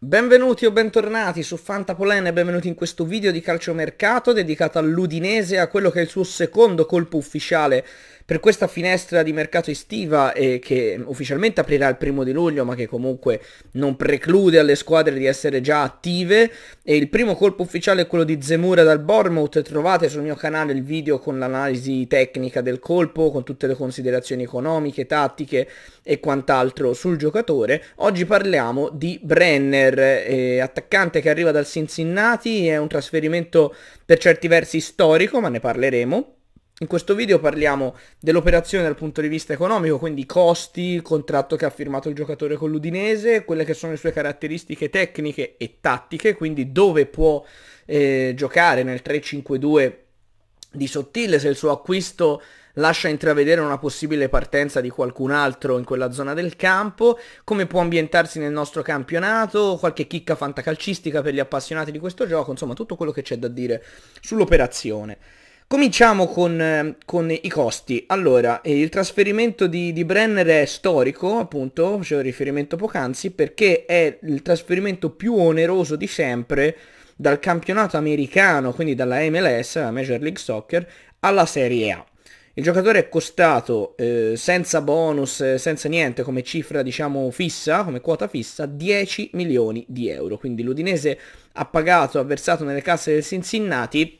Benvenuti o bentornati su Fantapolen e benvenuti in questo video di calciomercato dedicato all'Udinese a quello che è il suo secondo colpo ufficiale per questa finestra di mercato estiva eh, che ufficialmente aprirà il primo di luglio ma che comunque non preclude alle squadre di essere già attive e il primo colpo ufficiale è quello di Zemura dal Bournemouth, trovate sul mio canale il video con l'analisi tecnica del colpo, con tutte le considerazioni economiche, tattiche e quant'altro sul giocatore. Oggi parliamo di Brenner, eh, attaccante che arriva dal Cincinnati, è un trasferimento per certi versi storico, ma ne parleremo in questo video parliamo dell'operazione dal punto di vista economico, quindi costi, il contratto che ha firmato il giocatore con l'Udinese, quelle che sono le sue caratteristiche tecniche e tattiche, quindi dove può eh, giocare nel 3-5-2 di Sottile, se il suo acquisto lascia intravedere una possibile partenza di qualcun altro in quella zona del campo, come può ambientarsi nel nostro campionato, qualche chicca fantacalcistica per gli appassionati di questo gioco, insomma tutto quello che c'è da dire sull'operazione. Cominciamo con, con i costi. Allora, eh, il trasferimento di, di, Brenner è storico, appunto, facevo riferimento poc'anzi, perché è il trasferimento più oneroso di sempre dal campionato americano, quindi dalla MLS, la Major League Soccer, alla Serie A. Il giocatore è costato eh, senza bonus, eh, senza niente come cifra diciamo fissa, come quota fissa, 10 milioni di euro. Quindi l'Udinese ha pagato, ha versato nelle casse del Cincinnati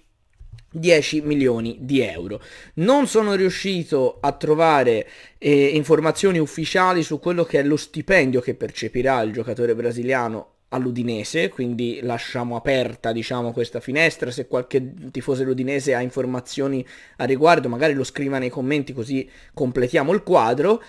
10 milioni di euro. Non sono riuscito a trovare eh, informazioni ufficiali su quello che è lo stipendio che percepirà il giocatore brasiliano all'Udinese, quindi lasciamo aperta diciamo questa finestra, se qualche tifoso dell'Udinese ha informazioni a riguardo magari lo scriva nei commenti così completiamo il quadro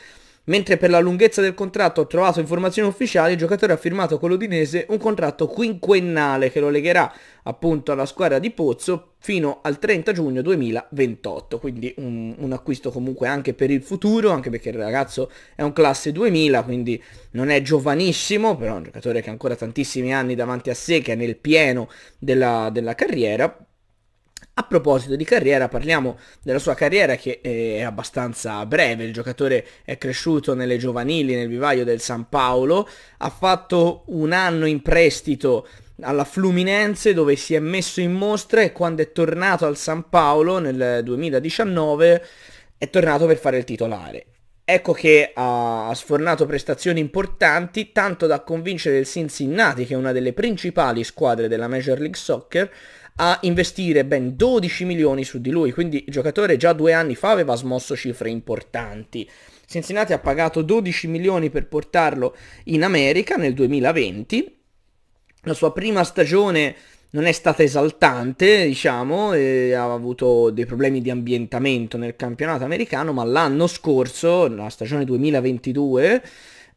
mentre per la lunghezza del contratto ho trovato informazioni ufficiali, il giocatore ha firmato con l'Udinese un contratto quinquennale che lo legherà appunto alla squadra di Pozzo fino al 30 giugno 2028, quindi un, un, acquisto comunque anche per il futuro, anche perché il ragazzo è un classe 2000, quindi non è giovanissimo, però è un giocatore che ha ancora tantissimi anni davanti a sé, che è nel pieno della, della carriera, a proposito di carriera, parliamo della sua carriera che eh, è abbastanza breve, il giocatore è cresciuto nelle giovanili, nel vivaio del San Paolo, ha fatto un anno in prestito alla Fluminense dove si è messo in mostra e quando è tornato al San Paolo nel 2019 è tornato per fare il titolare. Ecco che ha sfornato prestazioni importanti, tanto da convincere il Cincinnati, che è una delle principali squadre della Major League Soccer, a investire ben 12 milioni su di lui, quindi il giocatore già due anni fa aveva smosso cifre importanti. Cincinnati ha pagato 12 milioni per portarlo in America nel 2020, la sua prima stagione non è stata esaltante, diciamo, ha avuto dei problemi di ambientamento nel campionato americano, ma l'anno scorso, la stagione 2022,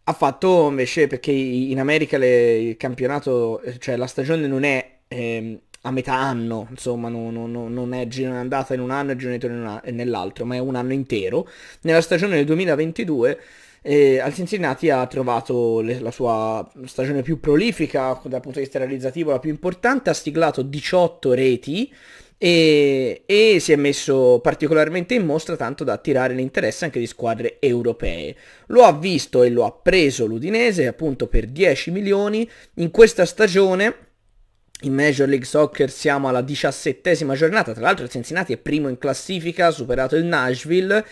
ha fatto invece, perché in America le, il campionato, cioè la stagione non è... Ehm, a metà anno, insomma non, non, non è girone andata in un anno e girone nell'altro, ma è un anno intero. Nella stagione del 2022 eh, al Cincinnati ha trovato le, la sua stagione più prolifica dal punto di vista realizzativo, la più importante, ha siglato 18 reti e, e, si è messo particolarmente in mostra tanto da attirare l'interesse anche di squadre europee. Lo ha visto e lo ha preso l'Udinese appunto per 10 milioni in questa stagione in Major League Soccer siamo alla diciassettesima giornata, tra l'altro il Cincinnati è primo in classifica, ha superato il Nashville,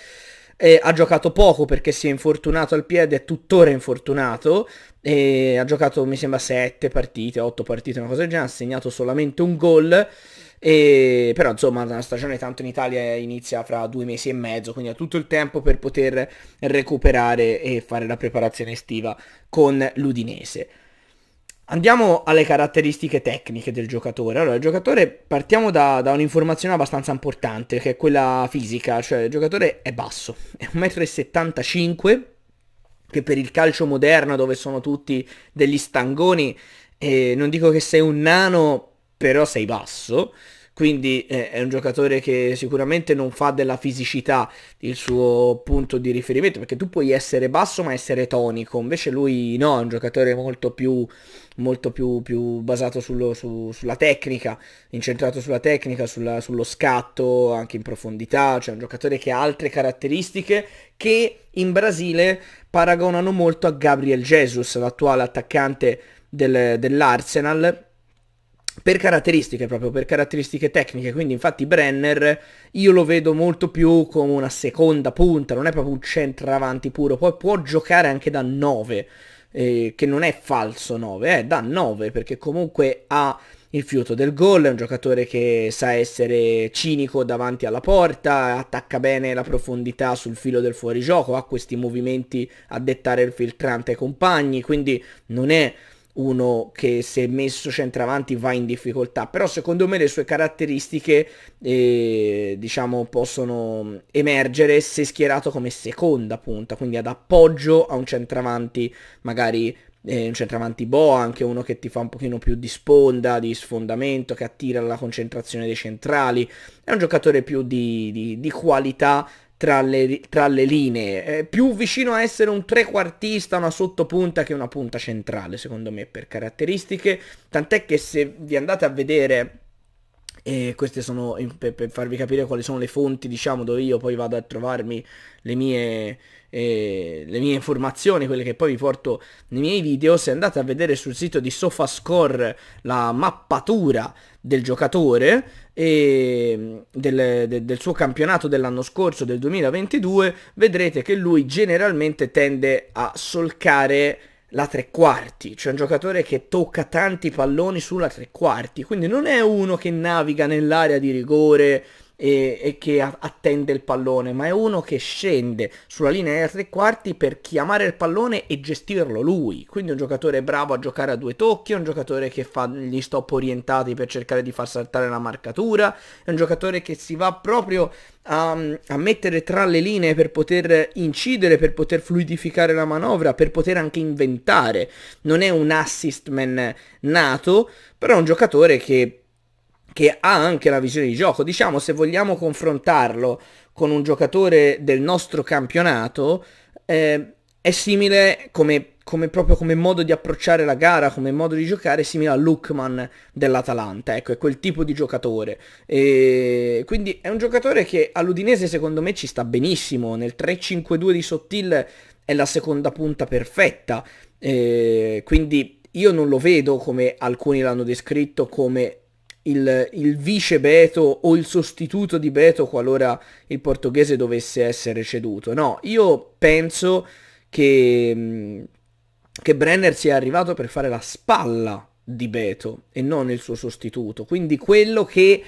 ha giocato poco perché si è infortunato al piede, è tuttora infortunato, ha giocato mi sembra 7 partite, otto partite, una cosa del genere, ha segnato solamente un gol, e, però insomma la stagione tanto in Italia inizia fra due mesi e mezzo, quindi ha tutto il tempo per poter recuperare e fare la preparazione estiva con l'Udinese. Andiamo alle caratteristiche tecniche del giocatore. Allora, il giocatore, partiamo da, da, un'informazione abbastanza importante, che è quella fisica, cioè il giocatore è basso, è 1,75 m, che per il calcio moderno, dove sono tutti degli stangoni, eh, non dico che sei un nano, però sei basso quindi eh, è un giocatore che sicuramente non fa della fisicità il suo punto di riferimento, perché tu puoi essere basso ma essere tonico, invece lui no, è un giocatore molto più, molto più, più basato sullo, su, sulla tecnica, incentrato sulla tecnica, sulla, sullo scatto, anche in profondità, cioè un giocatore che ha altre caratteristiche che in Brasile paragonano molto a Gabriel Jesus, l'attuale attaccante del, dell'Arsenal per caratteristiche proprio, per caratteristiche tecniche, quindi infatti Brenner io lo vedo molto più come una seconda punta, non è proprio un centravanti puro, poi può giocare anche da 9, eh, che non è falso 9, è eh, da 9 perché comunque ha il fiuto del gol, è un giocatore che sa essere cinico davanti alla porta, attacca bene la profondità sul filo del fuorigioco, ha questi movimenti a dettare il filtrante ai compagni, quindi non è uno che se messo centravanti va in difficoltà, però secondo me le sue caratteristiche eh, diciamo possono emergere se schierato come seconda punta, quindi ad appoggio a un centravanti magari eh, un centravanti boh, anche uno che ti fa un pochino più di sponda, di sfondamento, che attira la concentrazione dei centrali, è un giocatore più di, di, di qualità tra le, tra le linee, è più vicino a essere un trequartista, una sottopunta che una punta centrale, secondo me, per caratteristiche, tant'è che se vi andate a vedere e queste sono per, per, farvi capire quali sono le fonti diciamo dove io poi vado a trovarmi le mie, eh, le mie informazioni quelle che poi vi porto nei miei video se andate a vedere sul sito di SofaScore la mappatura del giocatore e mm, del, de, del suo campionato dell'anno scorso, del 2022, vedrete che lui generalmente tende a solcare la tre quarti, cioè un giocatore che tocca tanti palloni sulla tre quarti, quindi non è uno che naviga nell'area di rigore e, e che a- attende il pallone, ma è uno che scende sulla linea dei tre quarti per chiamare il pallone e gestirlo lui. Quindi è un giocatore bravo a giocare a due tocchi, è un giocatore che fa gli stop orientati per cercare di far saltare la marcatura, è un giocatore che si va proprio a, a mettere tra le linee per poter incidere, per poter fluidificare la manovra, per poter anche inventare. Non è un assist man nato, però è un giocatore che che ha anche la visione di gioco. Diciamo, se vogliamo confrontarlo con un giocatore del nostro campionato, eh, è simile come, come, proprio come modo di approcciare la gara, come modo di giocare, è simile a Lookman dell'Atalanta, ecco, è quel tipo di giocatore. E quindi è un giocatore che all'Udinese secondo me ci sta benissimo, nel 3-5-2 di Sottil è la seconda punta perfetta, e quindi io non lo vedo come alcuni l'hanno descritto come il, il, vice Beto o il sostituto di Beto qualora il portoghese dovesse essere ceduto. No, io penso che, mm, che Brenner sia arrivato per fare la spalla di Beto e non il suo sostituto. Quindi quello che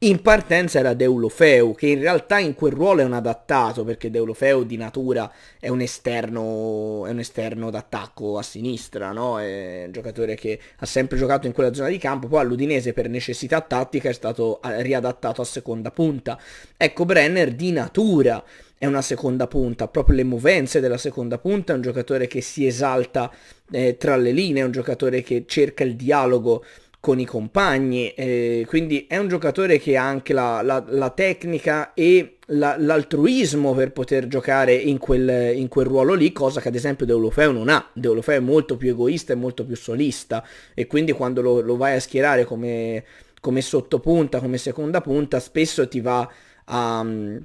in partenza era Deulofeu, che in realtà in quel ruolo è un adattato, perché Deulofeu di natura è un esterno, è un esterno d'attacco a sinistra, no? è un giocatore che ha sempre giocato in quella zona di campo, poi all'Udinese per necessità tattica è stato riadattato a seconda punta. Ecco, Brenner di natura è una seconda punta, proprio le movenze della seconda punta, è un giocatore che si esalta eh, tra le linee, è un giocatore che cerca il dialogo con i compagni, eh, quindi è un giocatore che ha anche la, la, la tecnica e la, l'altruismo per poter giocare in quel, in quel, ruolo lì, cosa che ad esempio Deulofeu non ha. Deulofeu è molto più egoista e molto più solista e quindi quando lo, lo vai a schierare come, come sottopunta, come seconda punta, spesso ti va a... Um,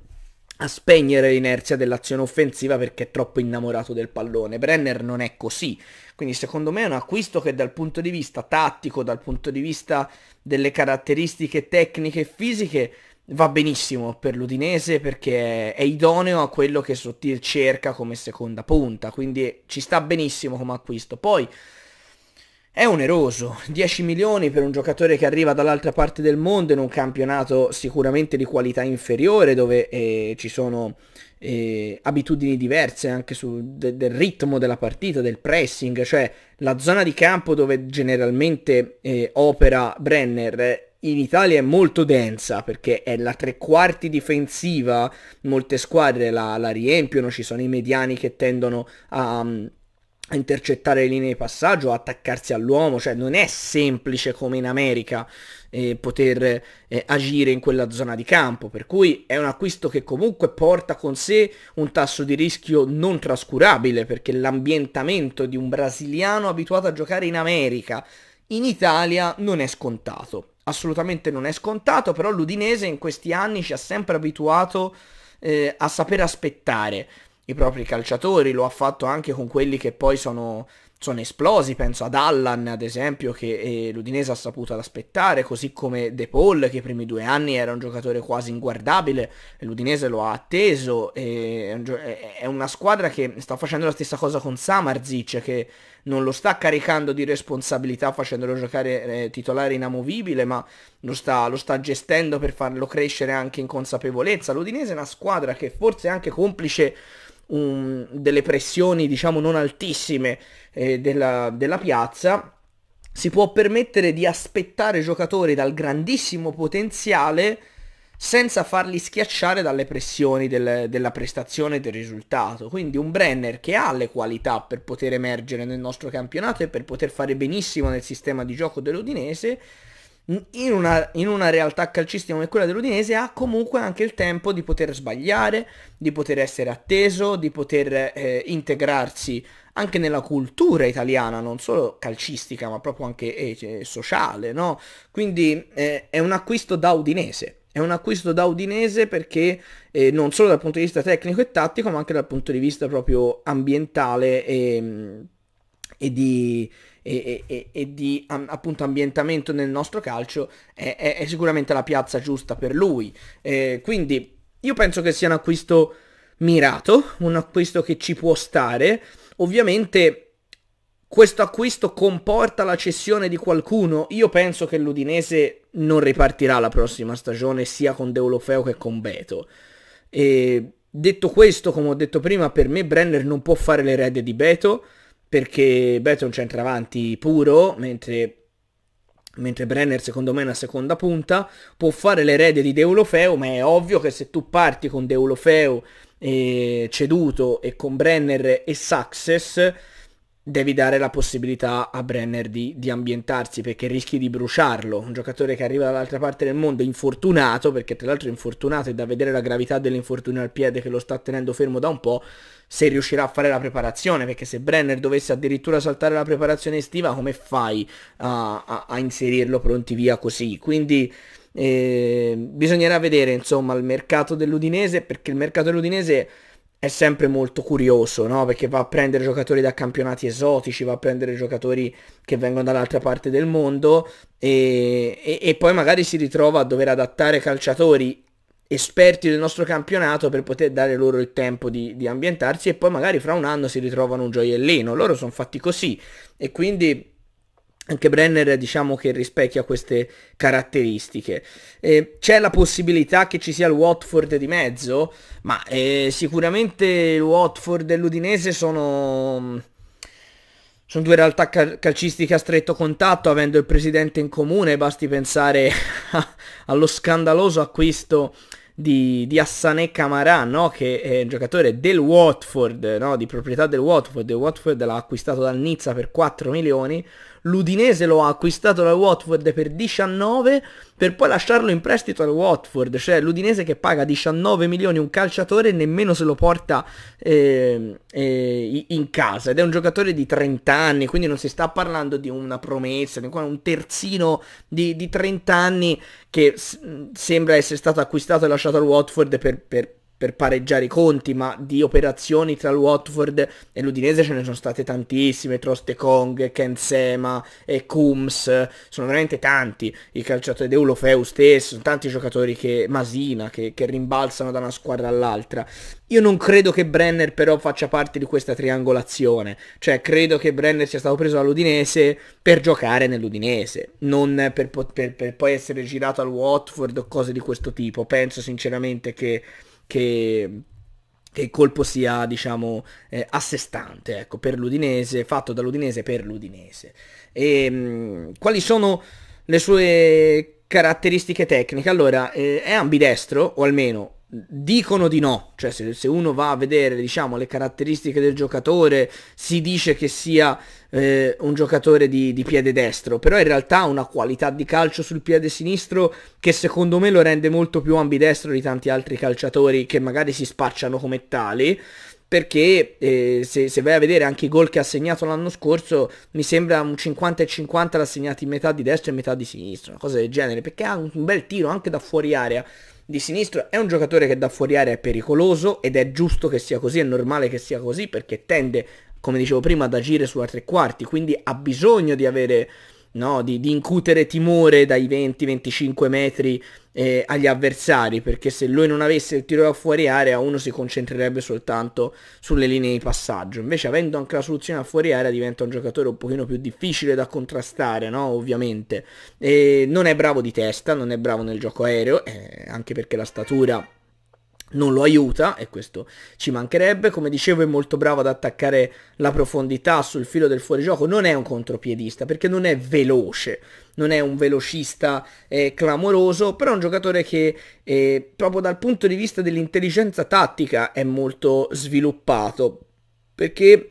a spegnere l'inerzia dell'azione offensiva perché è troppo innamorato del pallone. Brenner non è così. Quindi secondo me è un acquisto che dal punto di vista tattico, dal punto di vista delle caratteristiche tecniche e fisiche, va benissimo per l'Udinese perché è idoneo a quello che Sottil cerca come seconda punta. Quindi ci sta benissimo come acquisto. Poi è oneroso, 10 milioni per un giocatore che arriva dall'altra parte del mondo in un campionato sicuramente di qualità inferiore dove eh, ci sono eh, abitudini diverse anche su de del ritmo della partita, del pressing, cioè la zona di campo dove generalmente eh, opera Brenner in Italia è molto densa perché è la tre quarti difensiva, molte squadre la, la riempiono, ci sono i mediani che tendono a a intercettare le linee di passaggio, a attaccarsi all'uomo, cioè non è semplice come in America eh, poter eh, agire in quella zona di campo, per cui è un acquisto che comunque porta con sé un tasso di rischio non trascurabile, perché l'ambientamento di un brasiliano abituato a giocare in America, in Italia, non è scontato, assolutamente non è scontato, però l'Udinese in questi anni ci ha sempre abituato eh, a saper aspettare, i propri calciatori, lo ha fatto anche con quelli che poi sono, sono esplosi, penso ad Allan ad esempio che eh, l'Udinese ha saputo aspettare, così come De Paul che i primi due anni era un giocatore quasi inguardabile, l'Udinese lo ha atteso, è una squadra che sta facendo la stessa cosa con Samarzic che non lo sta caricando di responsabilità facendolo giocare eh, titolare inamovibile, ma lo sta, lo sta, gestendo per farlo crescere anche in consapevolezza. L'Udinese è una squadra che forse è anche complice un, delle pressioni diciamo non altissime eh, della, della piazza, si può permettere di aspettare giocatori dal grandissimo potenziale senza farli schiacciare dalle pressioni del, della prestazione del risultato. Quindi un Brenner che ha le qualità per poter emergere nel nostro campionato e per poter fare benissimo nel sistema di gioco dell'Udinese, in una, in una, realtà calcistica come quella dell'Udinese ha comunque anche il tempo di poter sbagliare, di poter essere atteso, di poter eh, integrarsi anche nella cultura italiana, non solo calcistica, ma proprio anche eh, sociale, no? Quindi eh, è un acquisto da Udinese. È un acquisto da Udinese perché eh, non solo dal punto di vista tecnico e tattico, ma anche dal punto di vista proprio ambientale e, e di, e, e, e di appunto ambientamento nel nostro calcio è, è, è, sicuramente la piazza giusta per lui. Eh, quindi io penso che sia un acquisto mirato, un acquisto che ci può stare. Ovviamente questo acquisto comporta la cessione di qualcuno, io penso che l'Udinese non ripartirà la prossima stagione sia con Deulofeo che con Beto. E detto questo, come ho detto prima, per me Brenner non può fare l'erede di Beto perché Beto è un centravanti puro, mentre mentre Brenner secondo me è una seconda punta, può fare l'erede di Deulofeo, ma è ovvio che se tu parti con Deulofeo eh, ceduto e con Brenner e Success, devi dare la possibilità a Brenner di, di, ambientarsi perché rischi di bruciarlo. Un giocatore che arriva dall'altra parte del mondo infortunato, perché tra l'altro è infortunato e da vedere la gravità dell'infortunio al piede che lo sta tenendo fermo da un po', se riuscirà a fare la preparazione, perché se Brenner dovesse addirittura saltare la preparazione estiva, come fai a, a, a inserirlo pronti via così? Quindi... Eh, bisognerà vedere insomma il mercato dell'Udinese perché il mercato dell'Udinese è sempre molto curioso, no? Perché va a prendere giocatori da campionati esotici, va a prendere giocatori che vengono dall'altra parte del mondo e, e, e poi magari si ritrova a dover adattare calciatori esperti del nostro campionato per poter dare loro il tempo di, di ambientarsi e poi magari fra un anno si ritrovano un gioiellino. Loro sono fatti così e quindi anche Brenner diciamo che rispecchia queste caratteristiche. Eh, c'è la possibilità che ci sia il Watford di mezzo, ma eh, sicuramente il Watford e l'Udinese sono, sono due realtà calcistiche a stretto contatto, avendo il presidente in comune, basti pensare allo scandaloso acquisto di, di Assané Camarà, no? che è un giocatore del Watford, no? di proprietà del Watford, il Watford l'ha acquistato dal Nizza per 4 milioni l'Udinese lo ha acquistato dal Watford per 19 per poi lasciarlo in prestito al Watford, cioè l'Udinese che paga 19 milioni un calciatore e nemmeno se lo porta ehm, eh, eh, in casa ed è un giocatore di 30 anni, quindi non si sta parlando di una promessa, di un terzino di, di 30 anni che sembra essere stato acquistato e lasciato al Watford per, per per pareggiare i conti, ma di operazioni tra il Watford e l'Udinese ce ne sono state tantissime, Troste Kong, Kensema, e Cooms, sono veramente tanti, i calciatori di stesso, sono tanti giocatori che Masina, che, che rimbalzano da una squadra all'altra. Io non credo che Brenner però faccia parte di questa triangolazione, cioè credo che Brenner sia stato preso dall'Udinese per giocare nell'Udinese, non per, per, per poi essere girato al Watford o cose di questo tipo, penso sinceramente che che che il colpo sia diciamo eh, a sé stante ecco, per l'Udinese, fatto dall'Udinese per l'Udinese. E, ehm, mh, quali sono le sue caratteristiche tecniche? Allora, eh, è ambidestro, o almeno dicono di no, cioè se, se, uno va a vedere diciamo le caratteristiche del giocatore si dice che sia eh, un giocatore di, di, piede destro, però in realtà ha una qualità di calcio sul piede sinistro che secondo me lo rende molto più ambidestro di tanti altri calciatori che magari si spacciano come tali, perché eh, se, se, vai a vedere anche i gol che ha segnato l'anno scorso, mi sembra un 50 e 50 l'ha segnato in metà di destra e metà di sinistra, una cosa del genere, perché ha un bel tiro anche da fuori area di sinistro, è un giocatore che da fuori area è pericoloso ed è giusto che sia così, è normale che sia così perché tende, come dicevo prima, ad agire sulla tre quarti, quindi ha bisogno di avere no? di, di, incutere timore dai 20-25 metri eh, agli avversari, perché se lui non avesse il tiro da fuori area uno si concentrerebbe soltanto sulle linee di passaggio, invece avendo anche la soluzione da fuori area diventa un giocatore un pochino più difficile da contrastare, no? ovviamente. E non è bravo di testa, non è bravo nel gioco aereo, eh, anche perché la statura non lo aiuta e questo ci mancherebbe. Come dicevo è molto bravo ad attaccare la profondità sul filo del fuorigioco, non è un contropiedista perché non è veloce, non è un velocista eh, clamoroso, però è un giocatore che eh, proprio dal punto di vista dell'intelligenza tattica è molto sviluppato perché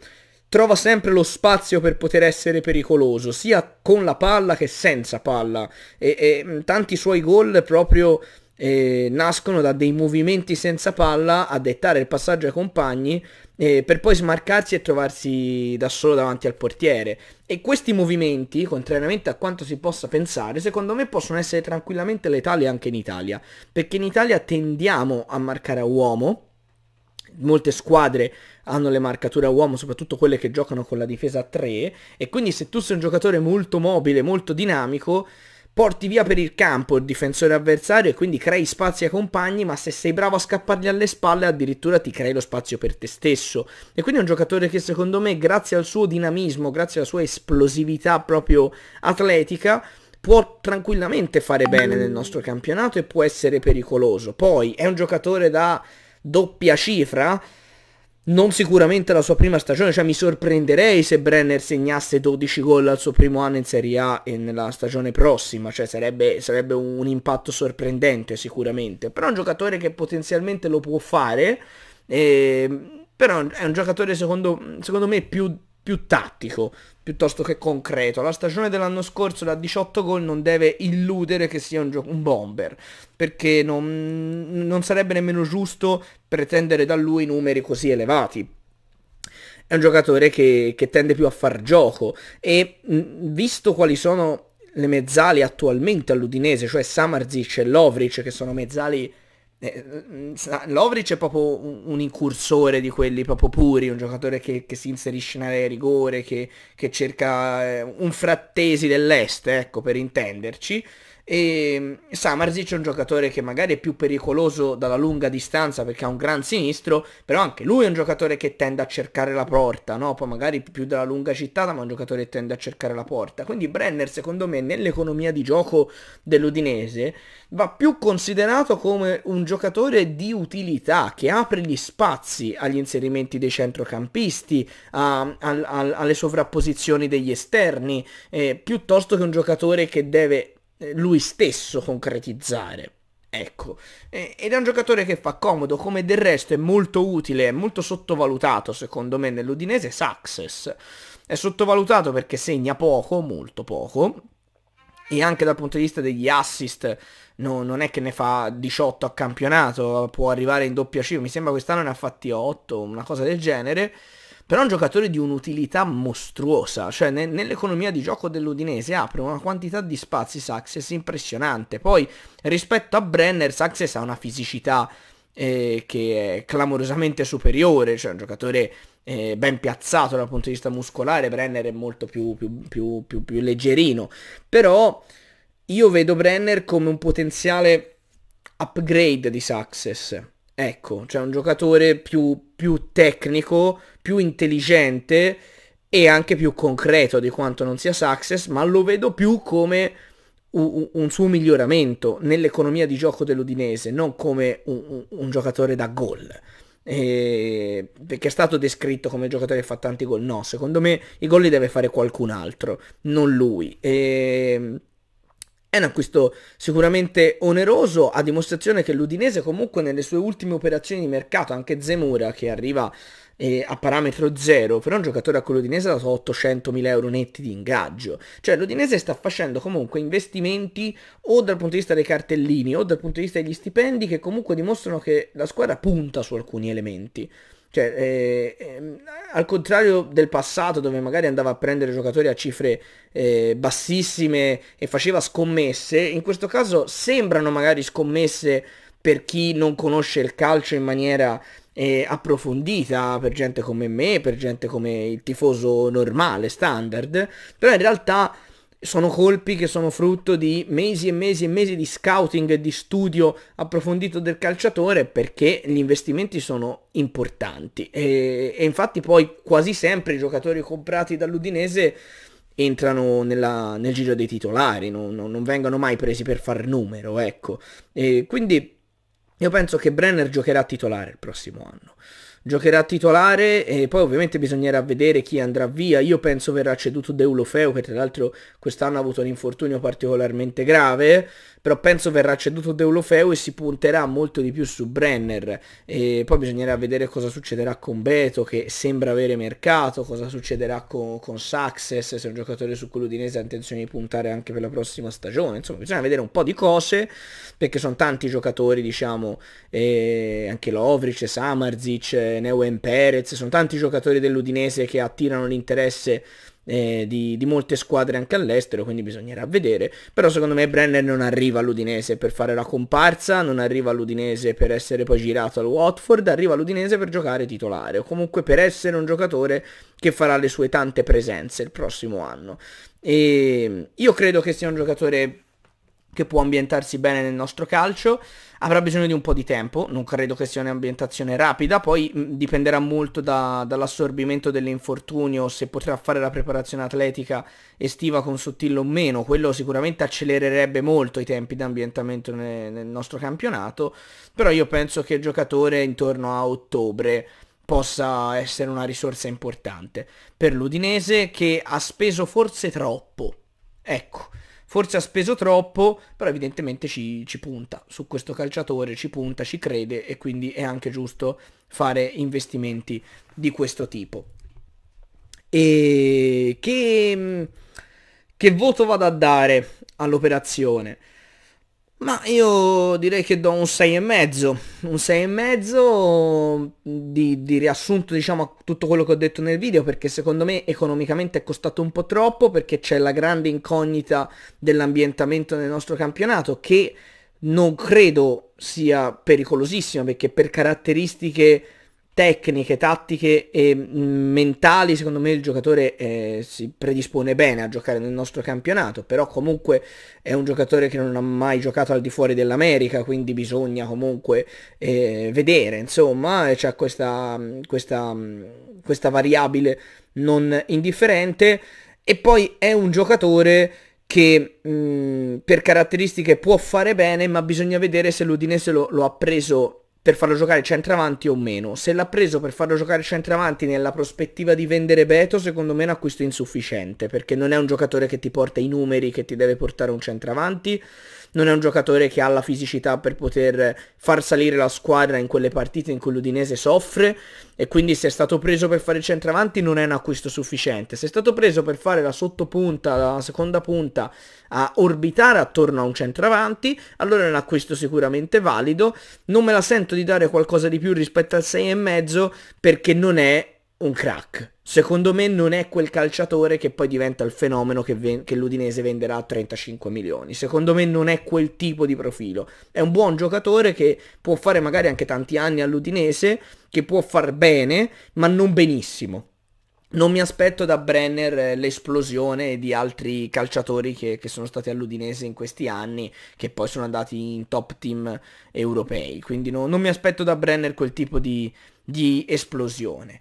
trova sempre lo spazio per poter essere pericoloso, sia con la palla che senza palla. E, e tanti suoi gol proprio eh, nascono da dei movimenti senza palla a dettare il passaggio ai compagni eh, per poi smarcarsi e trovarsi da solo davanti al portiere. E questi movimenti, contrariamente a quanto si possa pensare, secondo me possono essere tranquillamente letali anche in Italia, perché in Italia tendiamo a marcare a uomo, molte squadre hanno le marcature a uomo, soprattutto quelle che giocano con la difesa a 3 e quindi se tu sei un giocatore molto mobile, molto dinamico, porti via per il campo il difensore avversario e quindi crei spazi ai compagni, ma se sei bravo a scappargli alle spalle addirittura ti crei lo spazio per te stesso. E quindi è un giocatore che secondo me grazie al suo dinamismo, grazie alla sua esplosività proprio atletica, può tranquillamente fare bene nel nostro campionato e può essere pericoloso. Poi è un giocatore da doppia cifra, non sicuramente la sua prima stagione, cioè mi sorprenderei se Brenner segnasse 12 gol al suo primo anno in Serie A e nella stagione prossima, cioè sarebbe, sarebbe un impatto sorprendente sicuramente, però è un giocatore che potenzialmente lo può fare, eh, però è un giocatore secondo, secondo me più più tattico piuttosto che concreto. La stagione dell'anno scorso da 18 gol non deve illudere che sia un, un bomber, perché non, non sarebbe nemmeno giusto pretendere da lui numeri così elevati è un giocatore che, che, tende più a far gioco e mh, visto quali sono le mezzali attualmente all'Udinese, cioè Samarzic e Lovric che sono mezzali eh, mm, Lovric è proprio un, incursore di quelli proprio puri, un giocatore che, che si inserisce in area di rigore, che, che cerca eh, un frattesi dell'est, ecco per intenderci. E mm, Samarzic è un giocatore che magari è più pericoloso dalla lunga distanza perché ha un gran sinistro, però anche lui è un giocatore che tende a cercare la porta, no? Poi magari più dalla lunga città, ma è un giocatore che tende a cercare la porta. Quindi Brenner, secondo me, nell'economia di gioco dell'Udinese va più considerato come un giocatore di utilità che apre gli spazi agli inserimenti dei centrocampisti, a, a, a, alle sovrapposizioni degli esterni, eh, piuttosto che un giocatore che deve eh, lui stesso concretizzare. Ecco, ed è un giocatore che fa comodo, come del resto è molto utile, è molto sottovalutato secondo me nell'Udinese Success. È sottovalutato perché segna poco, molto poco, e anche dal punto di vista degli assist no, non è che ne fa 18 a campionato, può arrivare in doppia cifra, mi sembra quest'anno ne ha fatti 8, una cosa del genere però è un giocatore di un'utilità mostruosa, cioè ne, nell'economia di gioco dell'Udinese apre una quantità di spazi Success impressionante, poi rispetto a Brenner Success ha una fisicità eh, che è clamorosamente superiore, cioè un giocatore eh, ben piazzato dal punto di vista muscolare, Brenner è molto più, più, più, più, più leggerino, però io vedo Brenner come un potenziale upgrade di Success. Ecco, cioè un giocatore più, più tecnico, più intelligente e anche più concreto di quanto non sia Success, ma lo vedo più come un, suo miglioramento nell'economia di gioco dell'Udinese, non come un, un, giocatore da gol. E... perché è stato descritto come giocatore che fa tanti gol no secondo me i gol li deve fare qualcun altro non lui e... È un acquisto sicuramente oneroso, a dimostrazione che l'Udinese comunque nelle sue ultime operazioni di mercato, anche Zemura che arriva eh, a parametro zero, però un giocatore a cui l'Udinese ha dato 800.000 euro netti di ingaggio. Cioè l'Udinese sta facendo comunque investimenti o dal punto di vista dei cartellini o dal punto di vista degli stipendi che comunque dimostrano che la squadra punta su alcuni elementi. Cioè, eh, eh, al contrario del passato dove magari andava a prendere giocatori a cifre eh, bassissime e faceva scommesse, in questo caso sembrano magari scommesse per chi non conosce il calcio in maniera eh, approfondita per gente come me, per gente come il tifoso normale, standard, però in realtà sono colpi che sono frutto di mesi e mesi e mesi di scouting e di studio approfondito del calciatore perché gli investimenti sono importanti e, e infatti poi quasi sempre i giocatori comprati dall'Udinese entrano nella, nel giro dei titolari, non, non, non, vengono mai presi per far numero, ecco. E quindi io penso che Brenner giocherà titolare il prossimo anno giocherà titolare e poi ovviamente bisognerà vedere chi andrà via. Io penso verrà ceduto Deulofeu che tra l'altro quest'anno ha avuto un infortunio particolarmente grave, però penso verrà ceduto Deulofeu e si punterà molto di più su Brenner e poi bisognerà vedere cosa succederà con Beto che sembra avere mercato, cosa succederà con, con Success, se è un giocatore su cui l'Udinese ha intenzione di puntare anche per la prossima stagione, insomma bisogna vedere un po' di cose perché sono tanti giocatori diciamo eh, anche Lovric, Samarzic, Neuen Perez, sono tanti giocatori dell'Udinese che attirano l'interesse eh, di, di, molte squadre anche all'estero, quindi bisognerà vedere. Però secondo me Brenner non arriva all'Udinese per fare la comparsa, non arriva all'Udinese per essere poi girato al Watford, arriva all'Udinese per giocare titolare o comunque per essere un giocatore che farà le sue tante presenze il prossimo anno. E io credo che sia un giocatore che può ambientarsi bene nel nostro calcio, avrà bisogno di un po' di tempo, non credo che sia un'ambientazione rapida, poi mh, mm, dipenderà molto da, dall'assorbimento dell'infortunio, se potrà fare la preparazione atletica estiva con Sottillo o meno, quello sicuramente accelererebbe molto i tempi di ambientamento ne, nel nostro campionato, però io penso che il giocatore intorno a ottobre possa essere una risorsa importante per l'Udinese che ha speso forse troppo, ecco Forse ha speso troppo, però evidentemente ci, ci punta su questo calciatore, ci punta, ci crede e quindi è anche giusto fare investimenti di questo tipo. E che, che voto vado a dare all'operazione? Ma io direi che do un 6,5, un 6,5 di, di riassunto diciamo a tutto quello che ho detto nel video perché secondo me economicamente è costato un po' troppo perché c'è la grande incognita dell'ambientamento nel nostro campionato che non credo sia pericolosissima perché per caratteristiche tecniche, tattiche e mm, mentali, secondo me il giocatore eh, si predispone bene a giocare nel nostro campionato, però comunque è un giocatore che non ha mai giocato al di fuori dell'America, quindi bisogna comunque eh, vedere, insomma, c'è questa, mm, questa, mm, questa variabile non indifferente e poi è un giocatore che mh, per caratteristiche può fare bene, ma bisogna vedere se l'Udinese lo, lo ha preso per farlo giocare centravanti o meno. Se l'ha preso per farlo giocare centravanti nella prospettiva di vendere Beto, secondo me è un acquisto insufficiente, perché non è un giocatore che ti porta i numeri che ti deve portare un centravanti non è un giocatore che ha la fisicità per poter far salire la squadra in quelle partite in cui l'Udinese soffre e quindi se è stato preso per fare il centravanti non è un acquisto sufficiente. Se è stato preso per fare la sottopunta, la seconda punta, a orbitare attorno a un centravanti, allora è un acquisto sicuramente valido. Non me la sento di dare qualcosa di più rispetto al 6,5 perché non è un crack secondo me non è quel calciatore che poi diventa il fenomeno che, ven- che l'Udinese venderà a 35 milioni. Secondo me non è quel tipo di profilo. È un buon giocatore che può fare magari anche tanti anni all'Udinese, che può far bene, ma non benissimo. Non mi aspetto da Brenner eh, l'esplosione di altri calciatori che, che, sono stati all'Udinese in questi anni, che poi sono andati in top team europei. Quindi no, non mi aspetto da Brenner quel tipo di, di esplosione.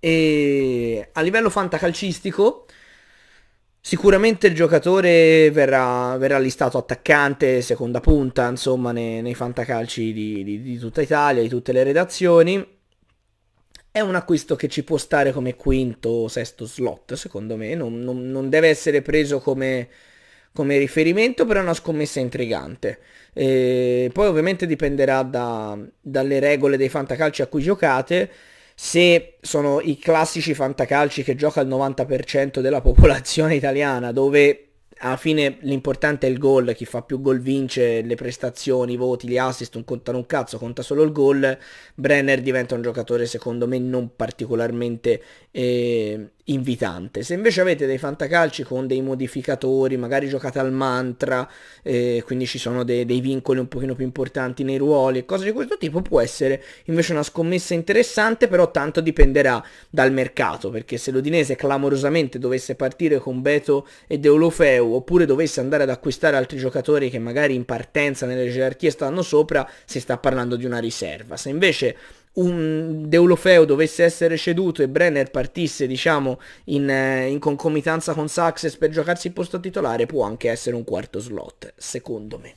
E a livello fantacalcistico, sicuramente il giocatore verrà, verrà listato attaccante, seconda punta, insomma, nei, nei fantacalci di, di, di tutta Italia, di tutte le redazioni. È un acquisto che ci può stare come quinto o sesto slot, secondo me. Non, non, non deve essere preso come, come, riferimento, però è una scommessa intrigante. E poi ovviamente dipenderà da, dalle regole dei fantacalci a cui giocate se sono i classici fantacalci che gioca il 90% della popolazione italiana, dove alla fine l'importante è il gol, chi fa più gol vince, le prestazioni, i voti, gli assist, non contano un cazzo, conta solo il gol, Brenner diventa un giocatore secondo me non particolarmente eh, invitante. Se invece avete dei fantacalci con dei modificatori, magari giocate al mantra, eh, quindi ci sono de dei vincoli un pochino più importanti nei ruoli e cose di questo tipo, può essere invece una scommessa interessante, però tanto dipenderà dal mercato, perché se l'Udinese clamorosamente dovesse partire con Beto e Deulofeu, oppure dovesse andare ad acquistare altri giocatori che magari in partenza nelle gerarchie stanno sopra, si sta parlando di una riserva. Se invece un Deulofeu dovesse essere ceduto e Brenner partisse diciamo in, eh, in concomitanza con Saxes per giocarsi il posto titolare può anche essere un quarto slot secondo me.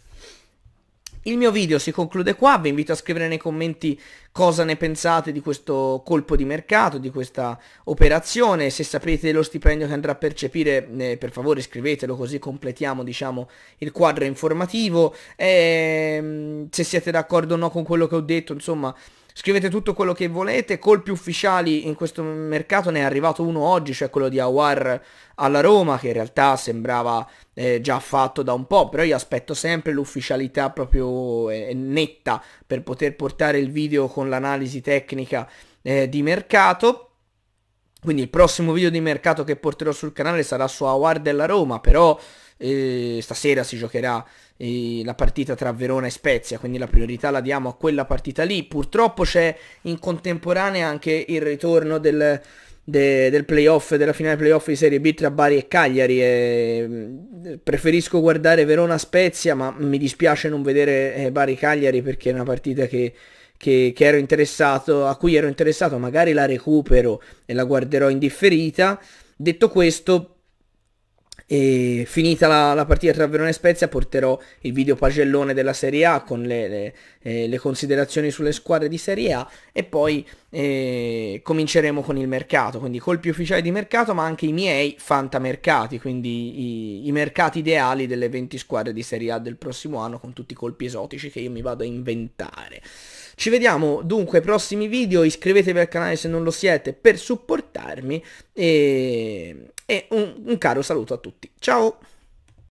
Il mio video si conclude qua, vi invito a scrivere nei commenti cosa ne pensate di questo colpo di mercato, di questa operazione, se sapete lo stipendio che andrà a percepire eh, per favore scrivetelo così completiamo diciamo, il quadro informativo, e, ehm, se siete d'accordo o no con quello che ho detto, insomma Scrivete tutto quello che volete, colpi ufficiali in questo mercato ne è arrivato uno oggi, cioè quello di Awar alla Roma, che in realtà sembrava eh, già fatto da un po', però io aspetto sempre l'ufficialità proprio eh, netta per poter portare il video con l'analisi tecnica eh, di mercato. Quindi il prossimo video di mercato che porterò sul canale sarà su Awar della Roma, però stasera si giocherà eh, la partita tra Verona e Spezia, quindi la priorità la diamo a quella partita lì. Purtroppo c'è in contemporanea anche il ritorno del, de, del playoff, della finale playoff di Serie B tra Bari e Cagliari. E preferisco guardare Verona-Spezia, ma mi dispiace non vedere eh, Bari-Cagliari perché è una partita che... Che, che, ero interessato, a cui ero interessato, magari la recupero e la guarderò indifferita. Detto questo, e finita la, la, partita tra Verona e Spezia porterò il video pagellone della Serie A con le, le, eh, le considerazioni sulle squadre di Serie A e poi eh, cominceremo con il mercato, quindi colpi ufficiali di mercato ma anche i miei fantamercati, quindi i, i, mercati ideali delle 20 squadre di Serie A del prossimo anno con tutti i colpi esotici che io mi vado a inventare. Ci vediamo dunque ai prossimi video, iscrivetevi al canale se non lo siete per supportarmi e, e un, un caro saluto a tutti. Ciao!